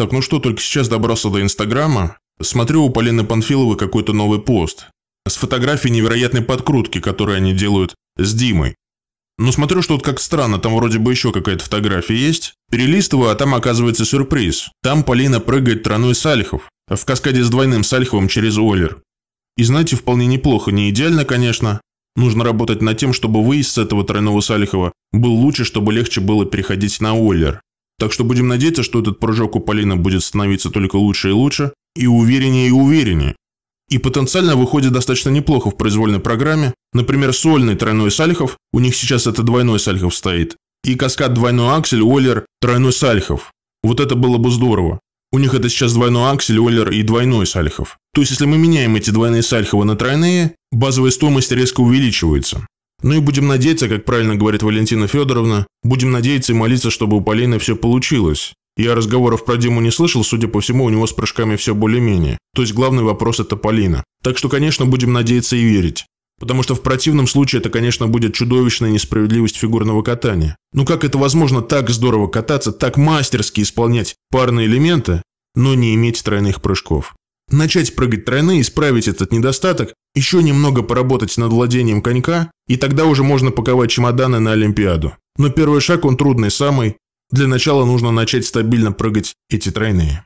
Так, ну что, только сейчас добрался до Инстаграма. Смотрю, у Полины Панфиловой какой-то новый пост. С фотографией невероятной подкрутки, которую они делают с Димой. Но ну, смотрю, что вот как странно, там вроде бы еще какая-то фотография есть. Перелистываю, а там оказывается сюрприз. Там Полина прыгает тройной Сальхов. В каскаде с двойным Сальховым через Олер. И знаете, вполне неплохо, не идеально, конечно. Нужно работать над тем, чтобы выезд с этого тройного Салихова был лучше, чтобы легче было переходить на Оллер. Так что будем надеяться, что этот прыжок у Полина будет становиться только лучше и лучше, и увереннее и увереннее. И потенциально выходит достаточно неплохо в произвольной программе. Например, сольный тройной Сальхов, у них сейчас это двойной Сальхов стоит, и каскад двойной аксель, Оллер, тройной Сальхов. Вот это было бы здорово. У них это сейчас двойной аксель, Оллер и двойной Сальхов. То есть, если мы меняем эти двойные сальховы на тройные, базовая стоимость резко увеличивается. Ну и будем надеяться, как правильно говорит Валентина Федоровна, будем надеяться и молиться, чтобы у Полины все получилось. Я разговоров про Диму не слышал, судя по всему, у него с прыжками все более-менее. То есть главный вопрос – это Полина. Так что, конечно, будем надеяться и верить. Потому что в противном случае это, конечно, будет чудовищная несправедливость фигурного катания. Ну как это возможно так здорово кататься, так мастерски исполнять парные элементы, но не иметь тройных прыжков? Начать прыгать тройные, исправить этот недостаток, еще немного поработать над владением конька, и тогда уже можно паковать чемоданы на Олимпиаду. Но первый шаг он трудный самый. Для начала нужно начать стабильно прыгать эти тройные.